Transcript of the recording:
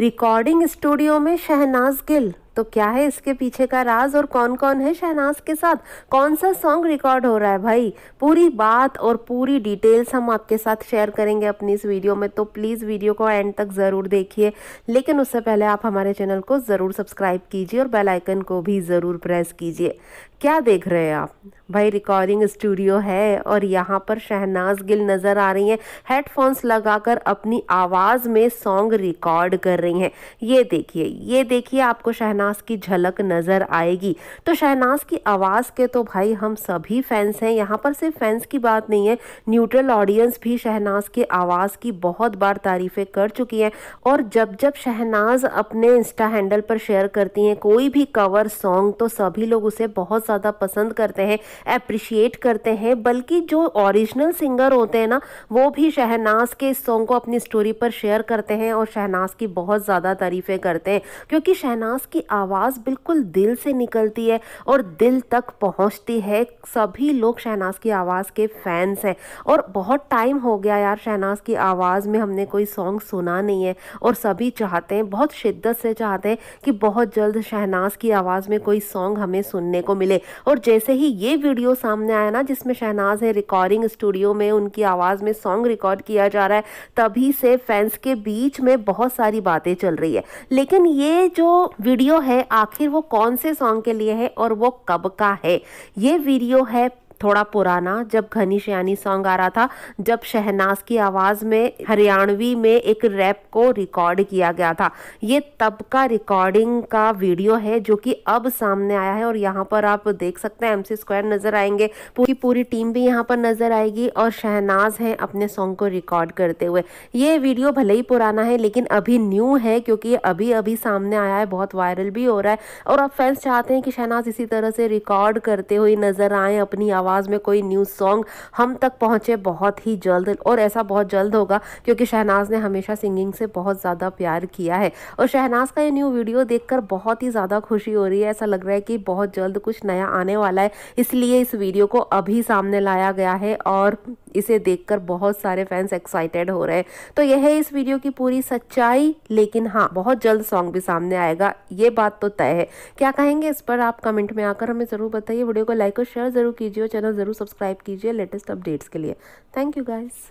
recording studio में शहनाज गिल तो क्या है इसके पीछे का राज और कौन कौन है शहनाज के साथ कौन सा सॉन्ग रिकॉर्ड हो रहा है भाई पूरी बात और पूरी डिटेल्स हम आपके साथ शेयर करेंगे अपनी इस वीडियो में तो प्लीज़ वीडियो को एंड तक ज़रूर देखिए लेकिन उससे पहले आप हमारे चैनल को ज़रूर सब्सक्राइब कीजिए और बेलाइकन को भी ज़रूर प्रेस कीजिए क्या देख रहे हैं आप भाई रिकॉर्डिंग स्टूडियो है और यहाँ पर शहनाज गिल नज़र आ रही हैं हेडफोन्स लगाकर अपनी आवाज़ में सॉन्ग रिकॉर्ड कर रही हैं ये देखिए ये देखिए आपको शहनाज शहनाज की झलक नज़र आएगी तो शहनाज की आवाज़ के तो भाई हम सभी फैंस हैं यहाँ पर सिर्फ फैंस की बात नहीं है न्यूट्रल ऑडियंस भी शहनाज की आवाज़ की बहुत बार तारीफ़ें कर चुकी हैं और जब जब शहनाज अपने इंस्टा हैंडल पर शेयर करती हैं कोई भी कवर सॉन्ग तो सभी लोग उसे बहुत ज़्यादा पसंद करते हैं अप्रिशिएट करते हैं बल्कि जो ओरिजिनल सिंगर होते हैं ना वो भी शहनाज के इस सॉन्ग को अपनी स्टोरी पर शेयर करते हैं और शहनाज की बहुत ज़्यादा तारीफ़ें करते हैं क्योंकि शहनाज की आवाज़ बिल्कुल दिल से निकलती है और दिल तक पहुंचती है सभी लोग शहनाज की आवाज़ के फैंस हैं और बहुत टाइम हो गया यार शहनाज की आवाज़ में हमने कोई सॉन्ग सुना नहीं है और सभी चाहते हैं बहुत शिद्दत से चाहते हैं कि बहुत जल्द शहनाज की आवाज़ में कोई सॉन्ग हमें सुनने को मिले और जैसे ही ये वीडियो सामने आया ना जिसमें शहनाज है रिकॉर्डिंग स्टूडियो में उनकी आवाज़ में सॉन्ग रिकॉर्ड किया जा रहा है तभी से फैंस के बीच में बहुत सारी बातें चल रही है लेकिन ये जो वीडियो है आखिर वो कौन से सॉन्ग के लिए है और वो कब का है ये वीडियो है थोड़ा पुराना जब घनी शयानी सॉन्ग आ रहा था जब शहनाज की आवाज़ में हरियाणवी में एक रैप को रिकॉर्ड किया गया था ये तब का रिकॉर्डिंग का वीडियो है जो कि अब सामने आया है और यहाँ पर आप देख सकते हैं एम स्क्वायर नज़र आएंगे पूरी पूरी टीम भी यहाँ पर नज़र आएगी और शहनाज हैं अपने सॉन्ग को रिकॉर्ड करते हुए ये वीडियो भले ही पुराना है लेकिन अभी न्यू है क्योंकि अभी अभी सामने आया है बहुत वायरल भी हो रहा है और अब फैंस चाहते हैं कि शहनाज इसी तरह से रिकॉर्ड करते हुए नज़र आए अपनी आवाज़ आवाज़ में कोई न्यू सॉन्ग हम तक पहुँचे बहुत ही जल्द और ऐसा बहुत जल्द होगा क्योंकि शहनाज ने हमेशा सिंगिंग से बहुत ज़्यादा प्यार किया है और शहनाज का ये न्यू वीडियो देखकर बहुत ही ज़्यादा खुशी हो रही है ऐसा लग रहा है कि बहुत जल्द कुछ नया आने वाला है इसलिए इस वीडियो को अभी सामने लाया गया है और इसे देखकर बहुत सारे फैंस एक्साइटेड हो रहे हैं तो यह है इस वीडियो की पूरी सच्चाई लेकिन हाँ बहुत जल्द सॉन्ग भी सामने आएगा ये बात तो तय है क्या कहेंगे इस पर आप कमेंट में आकर हमें ज़रूर बताइए वीडियो को लाइक और शेयर ज़रूर कीजिए और चैनल ज़रूर सब्सक्राइब कीजिए लेटेस्ट अपडेट्स के लिए थैंक यू गाइस